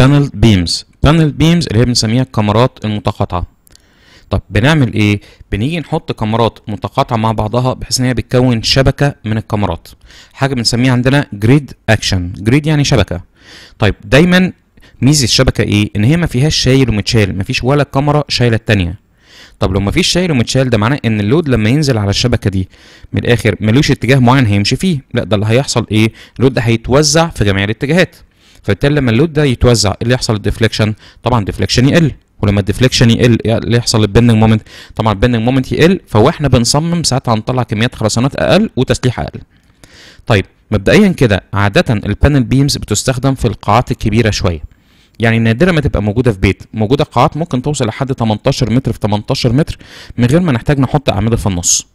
بانل بيمز بانل بيمز اللي هي بنسميها الكاميرات المتقاطعه طب بنعمل ايه بنيجي نحط كاميرات متقاطعه مع بعضها بحيث ان هي بتكون شبكه من الكاميرات حاجه بنسميها عندنا جريد اكشن جريد يعني شبكه طيب دايما ميزه الشبكه ايه ان هي ما فيهاش شايل ومتشال ما فيش ولا كاميرا شايله الثانيه طب لو مفيش شايل ومتشال ده معناه ان اللود لما ينزل على الشبكه دي من الاخر ملوش اتجاه معين هيمشي فيه لا ده اللي هيحصل ايه اللود ده هيتوزع في جميع الاتجاهات فبالتالي لما اللود ده يتوزع إيه اللي يحصل الديفليكشن طبعا الديفليكشن يقل ولما الديفليكشن يقل إيه اللي يحصل البندنج مومنت طبعا البندنج مومنت يقل فهو احنا بنصمم ساعتها هنطلع كميات خرسانات اقل وتسليح اقل طيب مبدئيا كده عاده البانل بيمز بتستخدم في القاعات الكبيره شويه يعني نادرة ما تبقى موجودة في بيت موجودة قاعات ممكن توصل لحد 18 متر في 18 متر من غير ما نحتاج نحط أعمدة في النص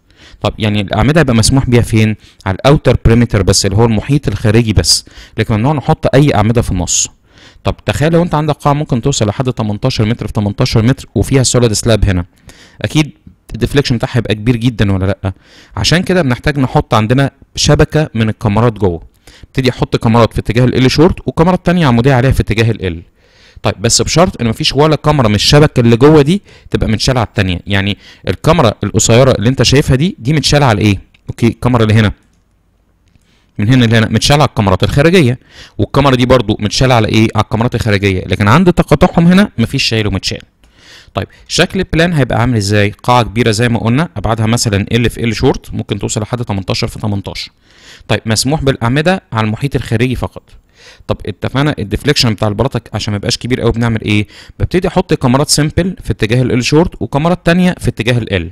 طب يعني الاعمده هيبقى مسموح بيها فين على الاوتر بريمتر بس اللي هو المحيط الخارجي بس لكن ممنوع نحط اي اعمده في النص طب تخيل لو انت عندك قاعه ممكن توصل لحد 18 متر في 18 متر وفيها سوليد سلاب هنا اكيد الديفليكشن بتاعها هيبقى كبير جدا ولا لا عشان كده بنحتاج نحط عندنا شبكه من الكاميرات جوه ابتدي احط كاميرات في اتجاه ال شورت وكاميرات تانية عموديه عليها في اتجاه ال طيب بس بشرط ان مفيش ولا كاميرا من الشبكه اللي جوه دي تبقى متشاله على الثانيه يعني الكاميرا القصيره اللي انت شايفها دي دي متشاله على ايه اوكي الكاميرا اللي هنا من هنا لهنا متشال على الكاميرات الخارجيه والكاميرا دي برضو متشال على ايه على الكاميرات الخارجيه لكن عند تقاطعهم هنا مفيش شايل ومتشال طيب شكل البلان هيبقى عامل ازاي قاعه كبيره زي ما قلنا ابعادها مثلا ال في ال شورت ممكن توصل لحد 18 في 18 طيب مسموح بالاعمده على المحيط الخارجي فقط طب اتفقنا الديفليكشن بتاع البلاطك عشان ما يبقاش كبير قوي بنعمل ايه ببتدي احط كاميرات سمبل في اتجاه ال شورت وكاميرات تانية في اتجاه ال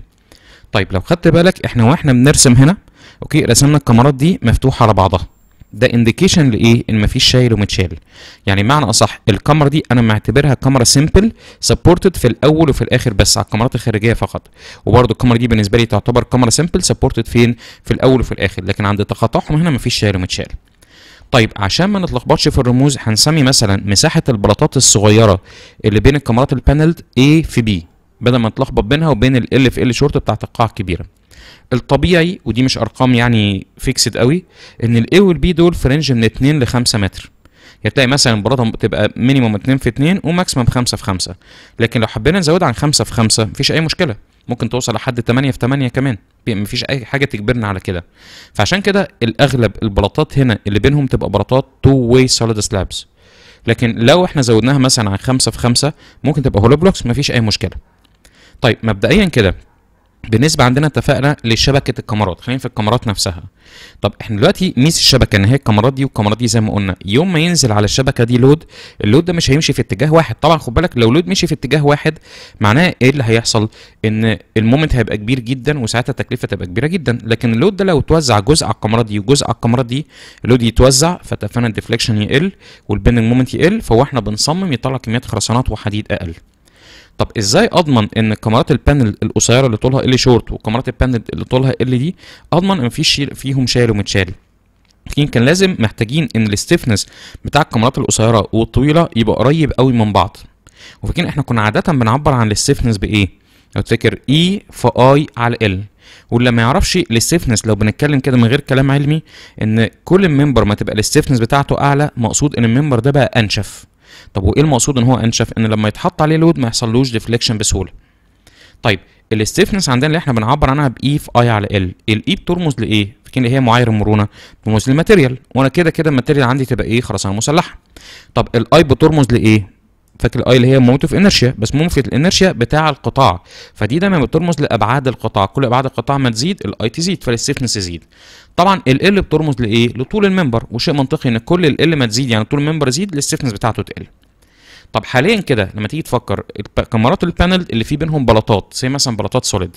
طيب لو خدت بالك احنا واحنا بنرسم هنا اوكي رسمنا الكاميرات دي مفتوحه على بعضها ده انديكيشن لايه ان مفيش شايل ومتشال يعني معنى اصح الكاميرا دي انا معتبرها كاميرا سيمبل سبورتد في الاول وفي الاخر بس على الكاميرات الخارجيه فقط وبرده الكاميرا دي بالنسبه لي تعتبر كاميرا سيمبل سبورتد فين في الاول وفي الاخر لكن عند تقاطعهم هنا مفيش شايل ومتشال طيب عشان ما نتلخبطش في الرموز هنسمي مثلا مساحه البلاطات الصغيره اللي بين الكاميرات البانلد A في B بدل ما نتلخبط بينها وبين ال L في L شورت بتاعت القاعه الكبيره الطبيعي ودي مش ارقام يعني فيكسد قوي ان ال A وال B دول في رينج من 2 ل 5 متر هتلاقي يعني مثلا البلاطه تبقى مينيموم 2 في 2 وماكسيموم 5 في 5 لكن لو حبينا نزود عن 5 في 5 مفيش اي مشكله ممكن توصل لحد 8 في 8 كمان مفيش اي حاجه تجبرنا على كده فعشان كده الاغلب البلاطات هنا اللي بينهم تبقى بلاطات تو واي سوليد سلابس لكن لو احنا زودناها مثلا عن 5 في 5 ممكن تبقى هولو بلوكس مفيش اي مشكله طيب مبدئيا كده بالنسبه عندنا اتفقنا لشبكه الكاميرات خلينا في الكاميرات نفسها طب احنا دلوقتي ميزه الشبكه ان هي الكاميرات دي والكاميرات دي زي ما قلنا يوم ما ينزل على الشبكه دي لود اللود ده مش هيمشي في اتجاه واحد طبعا خد بالك لو لود مشي في اتجاه واحد معناه ايه اللي هيحصل ان المومنت هيبقى كبير جدا وساعتها التكلفه تبقى كبيره جدا لكن اللود ده لو اتوزع جزء على الكاميرات دي وجزء على الكاميرات دي اللود يتوزع فتفانا الديفليكشن يقل والبيننج مومنت يقل فهو احنا بنصمم يطلع كميات خرسانات وحديد اقل طب ازاي اضمن ان كاميرات البانل القصيره اللي طولها ال شورت وكاميرات البانل اللي طولها ال دي اضمن ان مفيش فيهم شال ومتشال لكن كان لازم محتاجين ان الاستيفنس بتاع الكاميرات القصيره والطويله يبقى قريب قوي من بعض وفاكرين احنا كنا عاده بنعبر عن الاستيفنس بايه لو تفتكر اي في اي على ال واللي ما يعرفش الاستيفنس لو بنتكلم كده من غير كلام علمي ان كل الممبر ما تبقى الاستيفنس بتاعته اعلى مقصود ان الممبر ده بقى انشف طب وايه المقصود ان هو انشف ان لما يتحط عليه لود ما يحصلوش ديفليكشن بسهوله طيب الاستيفنس عندنا اللي احنا بنعبر عنها باي في اي على ال الاي e بترمز لايه فاكرين اللي هي معايير المرونه بترمز للماتيريال وانا كده كده الماتيريال عندي تبقى ايه خرسانه مسلحه طب الاي بترمز لايه فاكر الاي اللي هي مومنت انرشيا بس مومنت الانرشيا بتاع القطاع فدي دايما بترمز لابعاد القطاع كل ابعاد القطاع ما تزيد الاي تزيد فالستيفنس يزيد طبعا ال ال بترمز لايه لطول الممبر وشيء منطقي ان كل ال ال ما تزيد يعني طول الممبر يزيد الستيفنس بتاعته تقل طب حاليا كده لما تيجي تفكر الكاميرات البانل اللي في بينهم بلاطات زي مثلا بلاطات سوليد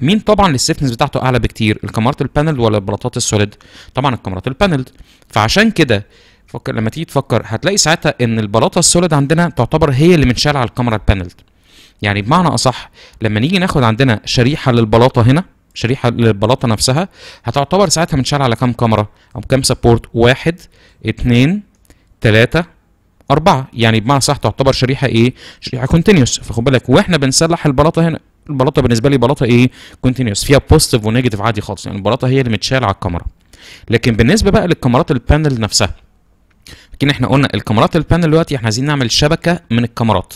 مين طبعا الستفنس بتاعته اعلى بكتير الكاميرات البانل ولا البلاطات السوليد طبعا الكاميرات البانل فعشان كده فكر لما تيجي تفكر هتلاقي ساعتها ان البلاطه السوليد عندنا تعتبر هي اللي منشال على الكاميرا البانل يعني بمعنى اصح لما نيجي ناخد عندنا شريحه للبلاطه هنا شريحه للبلاطه نفسها هتعتبر ساعتها منشال على كام كاميرا او كام سبورت واحد اثنين ثلاثة أربعة يعني بمعنى صح تعتبر شريحة إيه؟ شريحة كونتينيوس فخد بالك وإحنا بنسلح البلاطة هنا البلاطة بالنسبة لي بلاطة إيه؟ كونتينيوس فيها بوزيتيف ونيجاتيف عادي خالص يعني البلاطة هي اللي متشالة على الكاميرا لكن بالنسبة بقى للكاميرات البانل نفسها لكن احنا قلنا الكاميرات البانل دلوقتي احنا عايزين نعمل شبكه من الكاميرات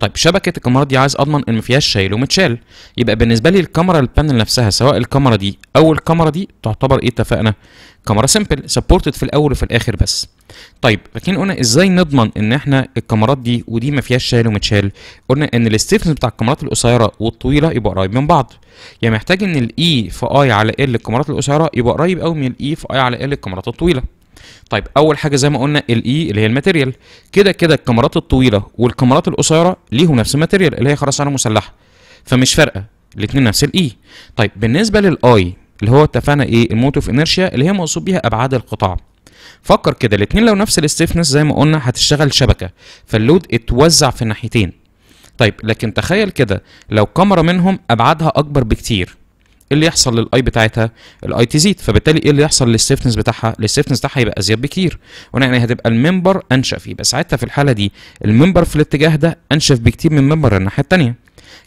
طيب شبكه الكاميرات دي عايز اضمن ان ما فيهاش شايل ومتشال يبقى بالنسبه لي الكاميرا البانل نفسها سواء الكاميرا دي او الكاميرا دي تعتبر ايه اتفقنا كاميرا سمبل سبورتد في الاول وفي الاخر بس طيب لكن قلنا ازاي نضمن ان احنا الكاميرات دي ودي ما فيهاش شايل ومتشال قلنا ان الاستيفنس بتاع الكاميرات القصيره والطويله يبقى قريب من بعض يعني محتاج ان الاي e في اي على ال الكاميرات القصيره يبقى قريب قوي من الاي e في اي على ال الكاميرات الطويله طيب اول حاجه زي ما قلنا الاي e اللي هي الماتيريال كده كده الكاميرات الطويله والكاميرات القصيره ليهم نفس الماتيريال اللي هي خرسانه مسلحه فمش فارقه الاثنين نفس الاي e. طيب بالنسبه للاي اللي هو اتفقنا ايه الموتوف انرشيا انيرشيا اللي هي مقصود بيها ابعاد القطاع فكر كده الاثنين لو نفس الاستيفنس زي ما قلنا هتشتغل شبكه فاللود اتوزع في الناحيتين طيب لكن تخيل كده لو كاميرا منهم ابعادها اكبر بكتير ايه اللي يحصل للاي بتاعتها الاي تزيد فبالتالي ايه اللي يحصل للسيفتنس بتاعها السيفتنس بتاعها يبقى ازيد بكتير قلنا يعني هتبقى الممبر انشف يبقى ساعتها في الحاله دي الممبر في الاتجاه ده انشف بكتير من منبر الناحيه الثانيه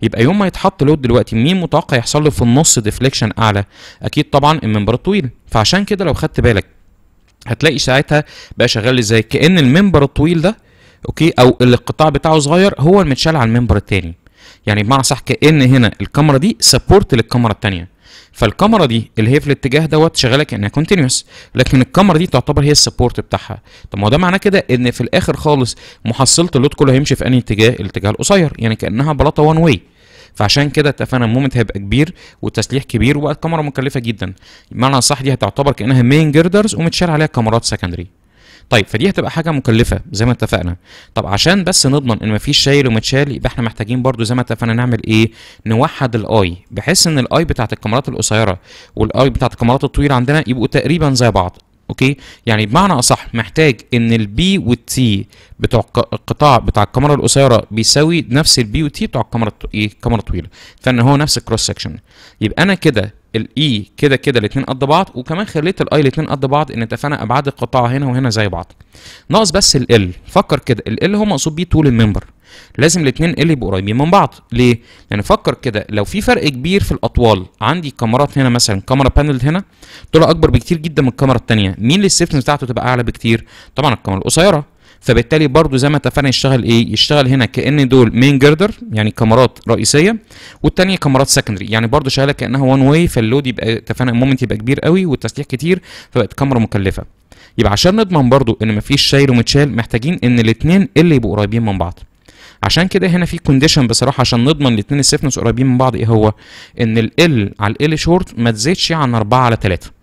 يبقى يوم ما يتحط لود دلوقتي مين متوقع يحصل له في النص ديفليكشن اعلى اكيد طبعا الممبر الطويل فعشان كده لو خدت بالك هتلاقي ساعتها بقى شغال ازاي كان الممبر الطويل ده اوكي او القطاع بتاعه صغير هو المتشال على الممبر الثاني يعني بمعنى صح كان هنا الكاميرا دي سبورت للكاميرا الثانيه فالكاميرا دي اللي هي في الاتجاه دوت شغاله كانها كونتينوس لكن الكاميرا دي تعتبر هي السبورت بتاعها طب ما هو ده معناه كده ان في الاخر خالص محصله اللود كله هيمشي في انهي اتجاه الاتجاه القصير يعني كانها بلاطه وان واي فعشان كده اتفقنا المومنت هيبقى كبير والتسليح كبير والكاميرا مكلفه جدا بمعنى صح دي هتعتبر كانها مين جيردرز ومتشال عليها كاميرات سكندري طيب فدي هتبقى حاجه مكلفه زي ما اتفقنا طب عشان بس نضمن ان مفيش شايل ومتشال يبقى احنا محتاجين برضو زي ما اتفقنا نعمل ايه نوحد الاي بحيث ان الاي بتاعت الكاميرات القصيره والاي بتاعت الكاميرات الطويله عندنا يبقوا تقريبا زي بعض اوكي يعني بمعنى اصح محتاج ان البي والتي بتوع القطاع بتاع الكاميرا القصيره بيساوي نفس البي والتي بتوع الكاميرا ايه الكاميرا الطويله فان هو نفس الكروس سكشن يبقى انا كده الاي e كده كده الاثنين قد بعض وكمان خليت الاي الاثنين قد بعض ان اتفقنا ابعاد القطاع هنا وهنا زي بعض ناقص بس ال فكر كده ال هو مقصود بيه طول الممبر لازم الاثنين ال يبقوا قريبين من بعض ليه يعني فكر كده لو في فرق كبير في الاطوال عندي كاميرات هنا مثلا كاميرا بانل هنا طولها اكبر بكتير جدا من الكاميرا الثانيه مين اللي السيفتنس بتاعته تبقى اعلى بكتير طبعا الكاميرا القصيره فبالتالي برضو زي ما اتفقنا يشتغل ايه يشتغل هنا كان دول مين جردر يعني كاميرات رئيسيه والثانيه كاميرات سكندري يعني برضو شغاله كانها وان واي فاللود يبقى اتفقنا المومنت يبقى كبير قوي والتسليح كتير فبقت كاميرا مكلفه يبقى عشان نضمن برضو ان مفيش شايل ومتشال محتاجين ان الاثنين اللي يبقوا قريبين من بعض عشان كده هنا في كونديشن بصراحه عشان نضمن الاثنين السيفنس قريبين من بعض ايه هو ان ال على ال شورت ما تزيدش عن 4 على 3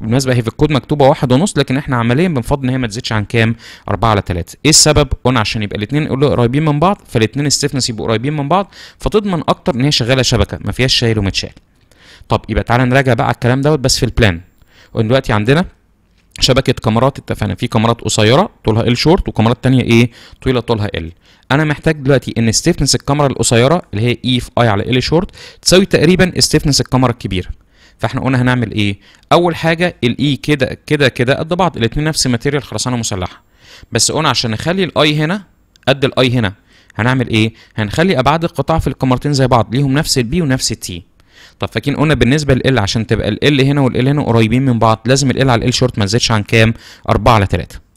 بالمناسبه هي في الكود مكتوبه واحد ونص لكن احنا عمليا بنفضل ان هي ما تزيدش عن كام 4 على 3 ايه السبب قلنا عشان يبقى الاثنين قريبين من بعض فالاثنين الستفنس يبقوا قريبين من بعض فتضمن اكتر ان هي شغاله شبكه ما فيهاش شايل ومتشال طب يبقى تعالى نراجع بقى على الكلام دوت بس في البلان دلوقتي عندنا شبكه كاميرات اتفقنا في كاميرات قصيره طولها ال شورت وكاميرات ثانيه ايه طويله طولها ال انا محتاج دلوقتي ان ستيفنس الكاميرا القصيره اللي هي اي e في اي على ال شورت تساوي تقريبا ستيفنس الكاميرا الكبيره فاحنا قلنا هنعمل ايه اول حاجه الاي e كده كده كده قد بعض الاثنين نفس ماتيريال خرسانه مسلحه بس قلنا عشان نخلي الاي هنا قد الاي هنا هنعمل ايه هنخلي ابعاد القطاع في القمرتين زي بعض ليهم نفس البي ونفس التي طب فاكرين قلنا بالنسبه لل عشان تبقى ال هنا وال هنا قريبين من بعض لازم ال على ال شورت ما تزيدش عن كام 4 على 3